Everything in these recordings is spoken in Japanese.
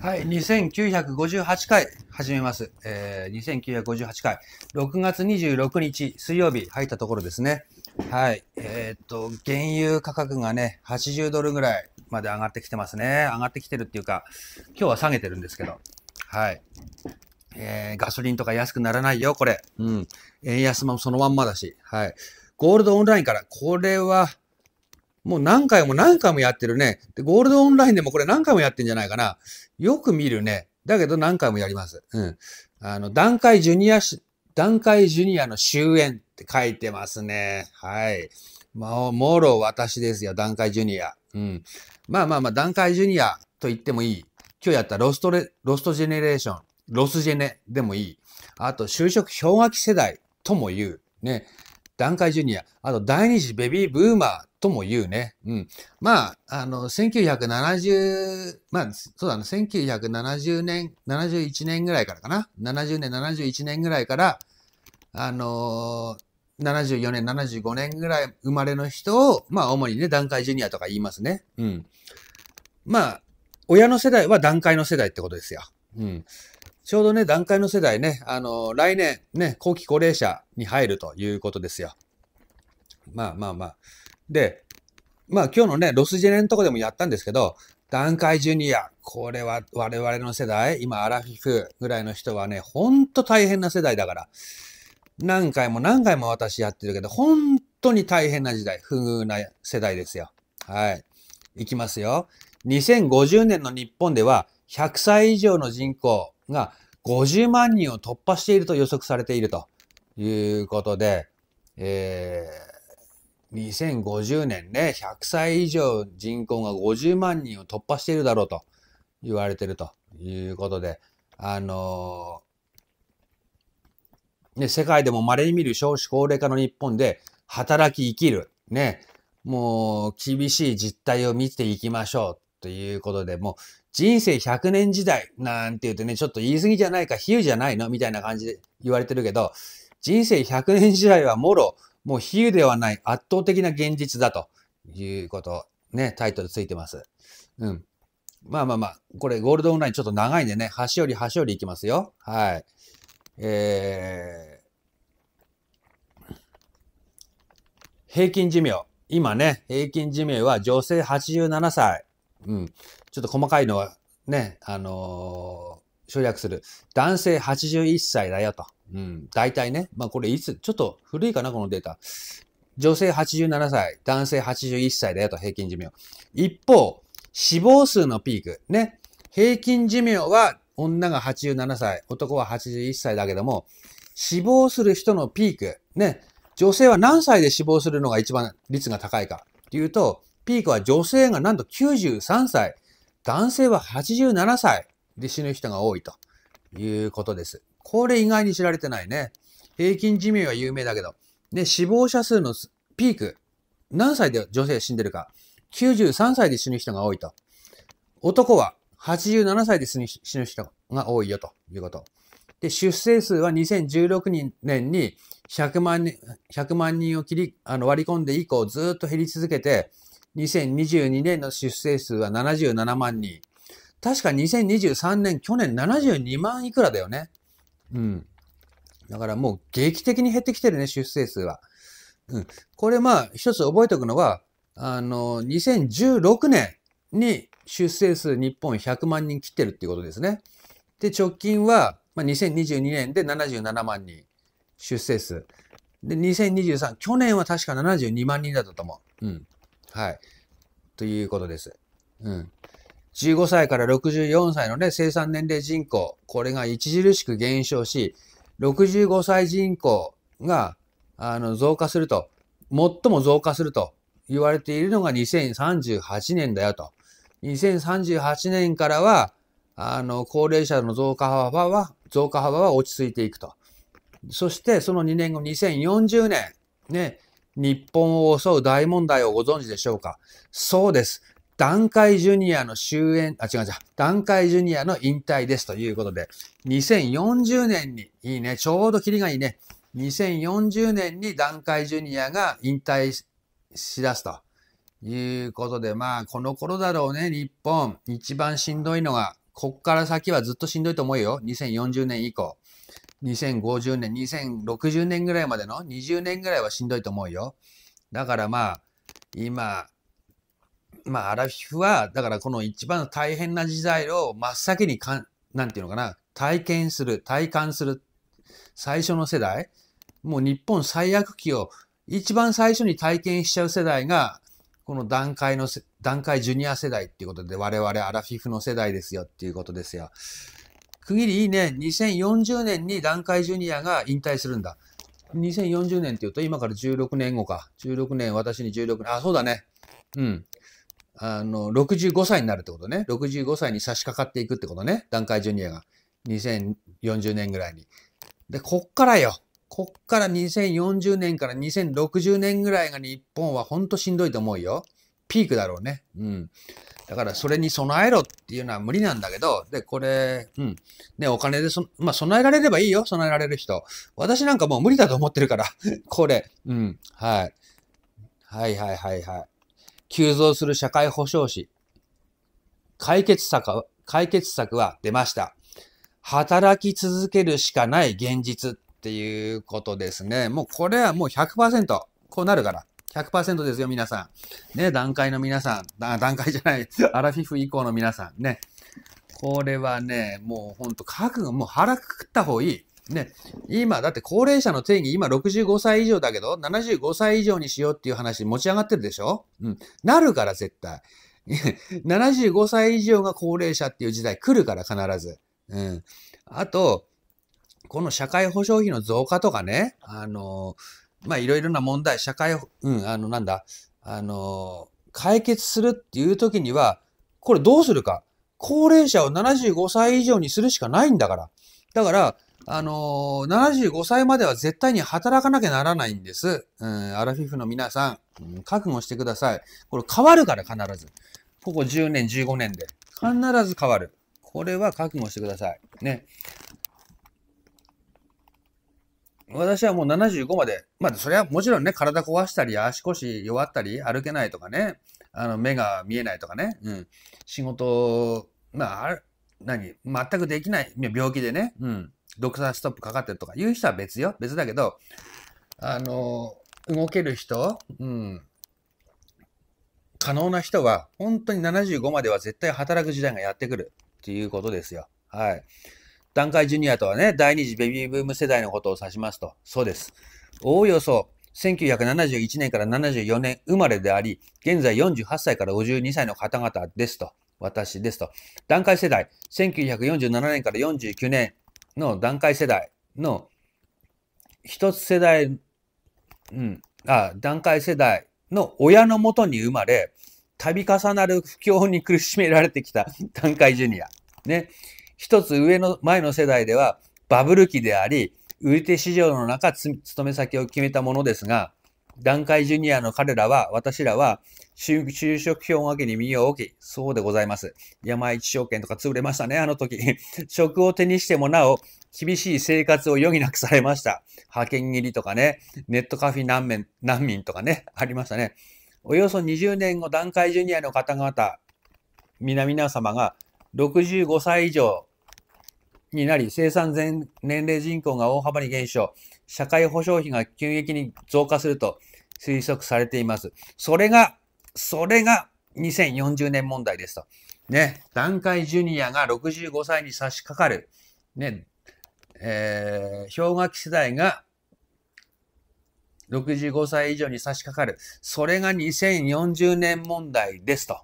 はい、2958回始めます。えー、2958回、6月26日水曜日入ったところですね。はい、えー、っと、原油価格がね、80ドルぐらいまで上がってきてますね。上がってきてるっていうか、今日は下げてるんですけど。はい。えー、ガソリンとか安くならないよ、これ。うん。円安もそのまんまだし。はい。ゴールドオンラインから、これは、もう何回も何回もやってるね。で、ゴールドオンラインでもこれ何回もやってんじゃないかな。よく見るね。だけど何回もやります。うん。あの、段階ジュニア、段階ジュニアの終焉って書いてますね。はい。まあ、もろ私ですよ、段階ジュニア。うん。まあまあまあ、段階ジュニアと言ってもいい。今日やったロストレ、ロストジェネレーション、ロスジェネでもいい。あと、就職氷河期世代とも言う。ね。段階ジュニア。あと、第二次ベビーブーマーとも言うね。うん。まあ、あの、1970、まあ、そうだね、1970年、71年ぐらいからかな。70年、71年ぐらいから、あのー、74年、75年ぐらい生まれの人を、まあ、主にね、団塊ジュニアとか言いますね。うん。まあ、親の世代は団塊の世代ってことですよ。うん。ちょうどね、団塊の世代ね、あのー、来年、ね、後期高齢者に入るということですよ。まあまあまあ。で、まあ今日のね、ロスジェネのとこでもやったんですけど、段階ジュニア、これは我々の世代、今アラフィフぐらいの人はね、ほんと大変な世代だから、何回も何回も私やってるけど、本当に大変な時代、不遇な世代ですよ。はい。いきますよ。2050年の日本では、100歳以上の人口が50万人を突破していると予測されているということで、えー、2050年ね、100歳以上人口が50万人を突破しているだろうと言われてるということで、あのー、ね、世界でも稀に見る少子高齢化の日本で働き生きる、ね、もう厳しい実態を見ていきましょうということで、もう人生100年時代なんて言うとね、ちょっと言い過ぎじゃないか、比喩じゃないのみたいな感じで言われてるけど、人生100年時代はもろ、もう比喩ではない圧倒的な現実だということ、ね、タイトルついてます。うん。まあまあまあ、これゴールドオンラインちょっと長いんでね、端より端折りいきますよ。はい。えー、平均寿命。今ね、平均寿命は女性87歳。うん。ちょっと細かいのはね、あのー、省略する。男性81歳だよと。うん、大体ね、まあこれいつ、ちょっと古いかな、このデータ。女性87歳、男性81歳だよと平均寿命。一方、死亡数のピーク、ね、平均寿命は女が87歳、男は81歳だけども、死亡する人のピーク、ね、女性は何歳で死亡するのが一番率が高いかっていうと、ピークは女性がなんと93歳、男性は87歳で死ぬ人が多いということです。これ意外に知られてないね。平均寿命は有名だけど。で、死亡者数のピーク。何歳で女性死んでるか。93歳で死ぬ人が多いと。男は87歳で死ぬ人が多いよということ。で、出生数は2016年に100万人 ,100 万人を切りあの割り込んで以降ずっと減り続けて、2022年の出生数は77万人。確か2023年、去年72万いくらだよね。うん。だからもう劇的に減ってきてるね、出生数は。うん。これまあ、一つ覚えておくのは、あの、2016年に出生数日本100万人切ってるっていうことですね。で、直近は、まあ、2022年で77万人出生数。で、2023、去年は確か72万人だったと思う。うん。はい。ということです。うん。15歳から64歳のね、生産年齢人口、これが著しく減少し、65歳人口が、あの、増加すると、最も増加すると言われているのが2038年だよと。2038年からは、あの、高齢者の増加幅は、増加幅は落ち着いていくと。そして、その2年後、2040年、ね、日本を襲う大問題をご存知でしょうかそうです。段階ジュニアの終焉、あ、違う違う、段階ジュニアの引退ですということで、2040年に、いいね、ちょうどキリがいいね、2040年に段階ジュニアが引退しだすということで、まあ、この頃だろうね、日本、一番しんどいのが、こっから先はずっとしんどいと思うよ、2040年以降。2050年、2060年ぐらいまでの20年ぐらいはしんどいと思うよ。だからまあ、今、まあ、アラフィフは、だからこの一番大変な時代を真っ先にかん、なんていうのかな、体験する、体感する、最初の世代、もう日本最悪期を一番最初に体験しちゃう世代が、この段階の、段階ジュニア世代っていうことで、我々アラフィフの世代ですよっていうことですよ。区切りいいね。2040年に段階ジュニアが引退するんだ。2040年って言うと、今から16年後か。16年、私に16年。あ、そうだね。うん。あの、65歳になるってことね。65歳に差し掛かっていくってことね。段階ジュニアが。2040年ぐらいに。で、こっからよ。こっから2040年から2060年ぐらいが日本はほんとしんどいと思うよ。ピークだろうね。うん。だからそれに備えろっていうのは無理なんだけど、で、これ、うん。ね、お金でそ、まあ、備えられればいいよ。備えられる人。私なんかもう無理だと思ってるから。これ。うん。はい。はいはいはいはい。急増する社会保障士。解決策は、解決策は出ました。働き続けるしかない現実っていうことですね。もうこれはもう100%、こうなるから。100%ですよ、皆さん。ね、段階の皆さん。段階じゃない。アラフィフ以降の皆さん。ね。これはね、もうほんと覚悟、もう腹くくった方がいい。ね、今、だって高齢者の定義、今65歳以上だけど、75歳以上にしようっていう話持ち上がってるでしょうん。なるから絶対。75 歳以上が高齢者っていう時代来るから必ず。うん。あと、この社会保障費の増加とかね、あの、まいろいろな問題、社会、うん、あの、なんだ、あの、解決するっていう時には、これどうするか。高齢者を75歳以上にするしかないんだから。だから、あのー、75歳までは絶対に働かなきゃならないんです。うん、アラフィフの皆さん、うん、覚悟してください。これ変わるから必ず。ここ10年、15年で。必ず変わる。これは覚悟してください。ね。私はもう75まで、まあ、それはもちろんね、体壊したり、足腰弱ったり、歩けないとかね、あの、目が見えないとかね、うん。仕事、まあ、何全くできない、病気でね、うん、ドクターストップかかってるとかいう人は別よ。別だけど、あの、動ける人、うん、可能な人は、本当に75までは絶対働く時代がやってくるっていうことですよ。はい。段階ジュニアとはね、第二次ベビーブーム世代のことを指しますと、そうです。おおよそ、1971年から74年生まれであり、現在48歳から52歳の方々ですと。私ですと。団塊世代、1947年から49年の団塊世代の一つ世代、うん、あ、団塊世代の親のもとに生まれ、度重なる不況に苦しめられてきた 団塊ジュニア。ね。一つ上の、前の世代ではバブル期であり、売り手市場の中、勤め先を決めたものですが、段階ジュニアの彼らは、私らは、就職氷河期に身を置き、そうでございます。山一証券とか潰れましたね、あの時。職を手にしてもなお、厳しい生活を余儀なくされました。派遣切りとかね、ネットカフェ難民難民とかね、ありましたね。およそ20年後、段階ジュニアの方々、皆々様が65歳以上になり、生産全年齢人口が大幅に減少、社会保障費が急激に増加すると推測されています。それが、それが2040年問題ですと。ね、段階ジュニアが65歳に差し掛かる。ね、えー、氷河期世代が65歳以上に差し掛かる。それが2040年問題ですと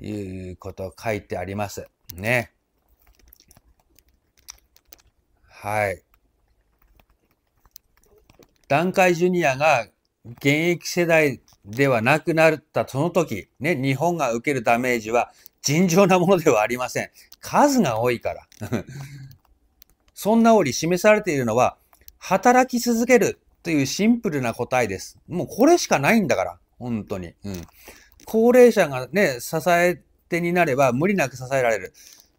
いうことを書いてあります。ね。はい。団塊ジュニアが現役世代ではなくなったその時、ね、日本が受けるダメージは尋常なものではありません。数が多いから。そんな折示されているのは、働き続けるというシンプルな答えです。もうこれしかないんだから、本当に。うん、高齢者がね、支え手になれば無理なく支えられる。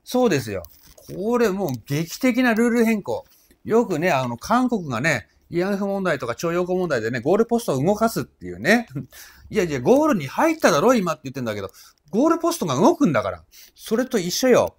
そうですよ。これもう劇的なルール変更。よくね、あの、韓国がね、慰安婦問題とか徴用工問題でね、ゴールポストを動かすっていうね。いやいや、ゴールに入っただろ、今って言ってんだけど、ゴールポストが動くんだから。それと一緒よ。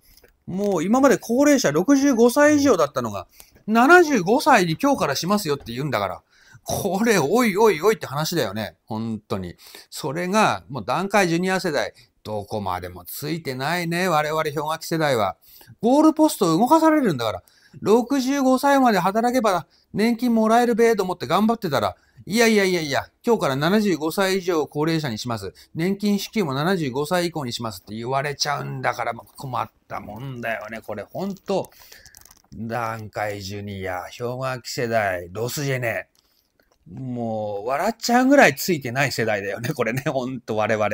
もう今まで高齢者65歳以上だったのが、75歳に今日からしますよって言うんだから。これ、おいおいおいって話だよね。本当に。それが、もう段階ジュニア世代、どこまでもついてないね、我々氷河期世代は。ゴールポスト動かされるんだから、65歳まで働けば年金もらえるべと思って頑張ってたら、いやいやいやいや、今日から75歳以上高齢者にします。年金支給も75歳以降にしますって言われちゃうんだから、困ったもんだよね。これほんと、段階ジュニア、氷河期世代、ロスジェネ。もう、笑っちゃうぐらいついてない世代だよね。これね、ほんと我々。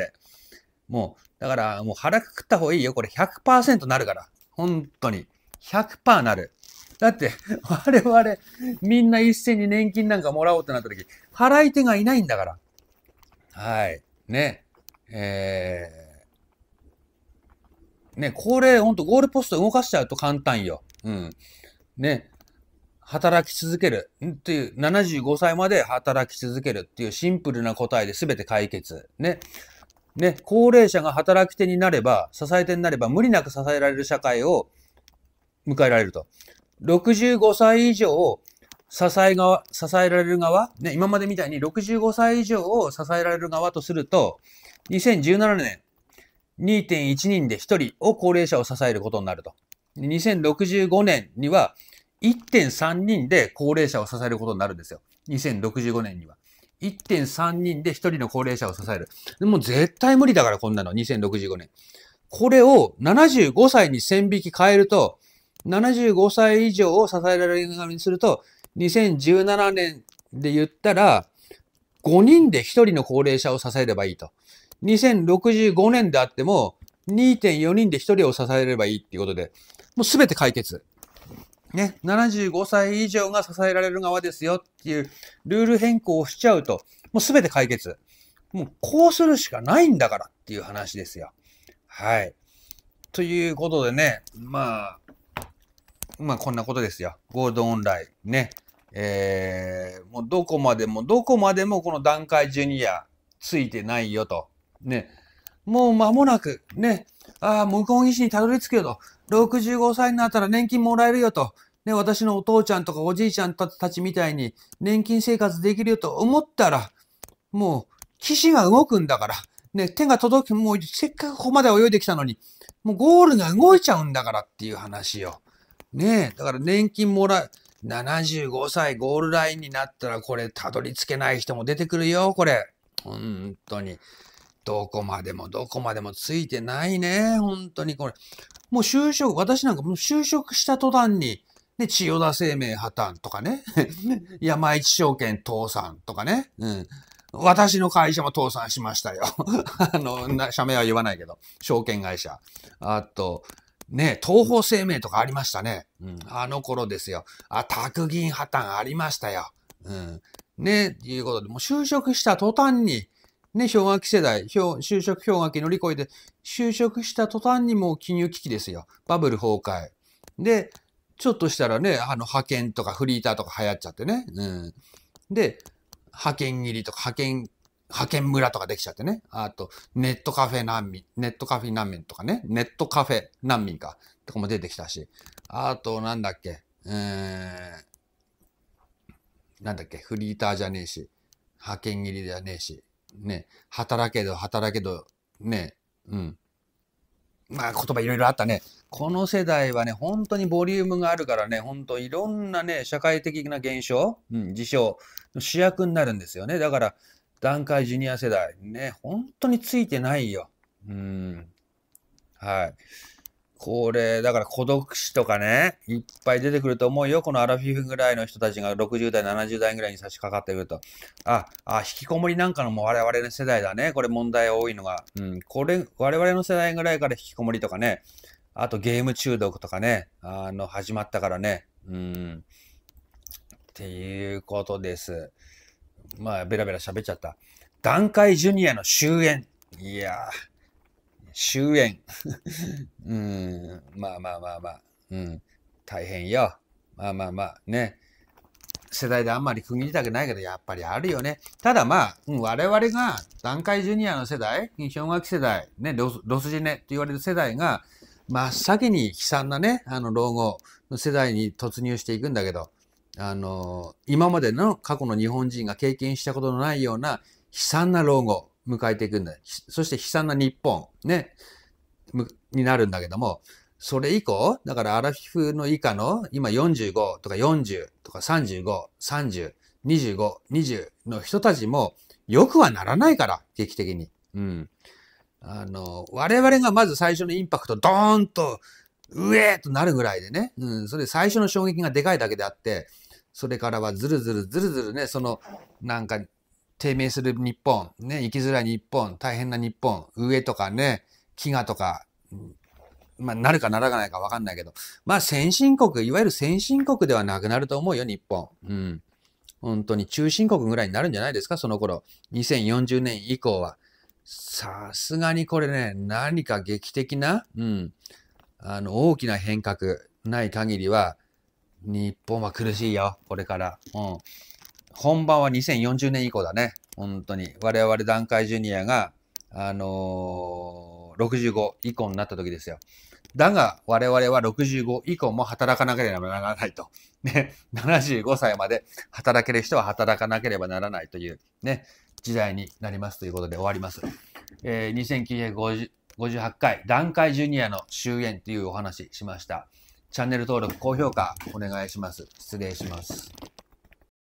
もう、だからもう腹くくった方がいいよ。これ100%なるから。本当に。100%なる。だって、我々、みんな一斉に年金なんかもらおうってなった時、払い手がいないんだから。はい。ね。えー、ね、これ、ほんとゴールポスト動かしちゃうと簡単よ。うん。ね。働き続けるっていう、75歳まで働き続けるっていうシンプルな答えで全て解決。ね。ね、高齢者が働き手になれば、支え手になれば、無理なく支えられる社会を迎えられると。65歳以上を支え側、支えられる側、ね、今までみたいに65歳以上を支えられる側とすると、2017年、2.1人で1人を高齢者を支えることになると。2065年には1.3人で高齢者を支えることになるんですよ。2065年には。1.3人で1人の高齢者を支える。もう絶対無理だから、こんなの。2065年。これを75歳に線引き変えると、75歳以上を支えられるようにすると、2017年で言ったら、5人で1人の高齢者を支えればいいと。2065年であっても、2.4人で1人を支えればいいっていうことで、もうすべて解決。ね、75歳以上が支えられる側ですよっていうルール変更をしちゃうと、もうすべて解決。もうこうするしかないんだからっていう話ですよ。はい。ということでね、まあ、まあこんなことですよ。ゴールドオンラインね。えー、もうどこまでも、どこまでもこの段階ジュニアついてないよと。ね。もう間もなく、ね。ああ、向こう岸にたどり着くよと。65歳になったら年金もらえるよと。ね、私のお父ちゃんとかおじいちゃんたちみたいに年金生活できるよと思ったら、もう、岸が動くんだから。ね、手が届く、もうせっかくここまで泳いできたのに、もうゴールが動いちゃうんだからっていう話よ。ねえ、だから年金もらう。75歳ゴールラインになったらこれたどり着けない人も出てくるよ、これ。本当に。どこまでもどこまでもついてないね。本当にこれ。もう就職、私なんかもう就職した途端に、で、千代田生命破綻とかね。山一証券倒産とかね。うん。私の会社も倒産しましたよ。あの、な社名は言わないけど。証券会社。あと、ね、東方生命とかありましたね。うん。あの頃ですよ。あ、宅銀破綻ありましたよ。うん。ね、いうことで、もう就職した途端に、ね、氷河期世代、就職氷河期乗り越えて、就職した途端にもう金融危機ですよ。バブル崩壊。で、ちょっとしたらね、あの、派遣とかフリーターとか流行っちゃってね。うん。で、派遣切りとか、派遣、派遣村とかできちゃってね。あと、ネットカフェ難民、ネットカフェ難民とかね。ネットカフェ難民か。とかも出てきたし。あと、なんだっけ。うー、なんだっけ。フリーターじゃねえし。派遣切りじゃねえし。ね、働けど働けど、ね、うん。まあ言葉いろいろあったね。この世代はね、本当にボリュームがあるからね、本当いろんなね、社会的な現象、うん、事象の主役になるんですよね。だから、団塊ジュニア世代、ね、本当についてないよ。うん。はい。これ、だから孤独死とかね、いっぱい出てくると思うよ。このアラフィフぐらいの人たちが60代、70代ぐらいに差し掛かってくると。あ、あ、引きこもりなんかのも我々の世代だね。これ問題多いのが。うん、これ、我々の世代ぐらいから引きこもりとかね。あとゲーム中毒とかね、あの、始まったからね。うん。っていうことです。まあ、ベラベラ喋っちゃった。段階ジュニアの終焉。いやー。終焉。うん、まあまあまあまあ、うん、大変よ。まあまあまあ、ね。世代であんまり区切りたくないけど、やっぱりあるよね。ただまあ、我々が、団塊ジュニアの世代、氷河期世代、ね、ロロスジネって言われる世代が、真っ先に悲惨なね、あの、老後の世代に突入していくんだけど、あの、今までの過去の日本人が経験したことのないような悲惨な老後迎えていくんだ。そして悲惨な日本、ね、になるんだけども、それ以降、だからアラフィフの以下の、今45とか40とか35、30、25、20の人たちも、良くはならないから、劇的に。うん。あの、我々がまず最初のインパクト、ドーンと、ーとなるぐらいでね。うん。それ最初の衝撃がでかいだけであって、それからはずるずるずるずるね、その、なんか、低迷する日本、ね、生きづらい日本、大変な日本、上とかね、飢餓とか、まあ、なるかならないかわかんないけど、まあ、先進国、いわゆる先進国ではなくなると思うよ、日本。うん。本当に中心国ぐらいになるんじゃないですか、その頃。2040年以降は。さすがにこれね、何か劇的な、うん、あの、大きな変革ない限りは、日本は苦しいよ、これから。うん。本番は2040年以降だね。本当に。我々団塊ジュニアが、あのー、65以降になった時ですよ。だが、我々は65以降も働かなければならないと。ね。75歳まで働ける人は働かなければならないという、ね、時代になりますということで終わります。えー、2958回、団塊ジュニアの終焉というお話しました。チャンネル登録、高評価お願いします。失礼します。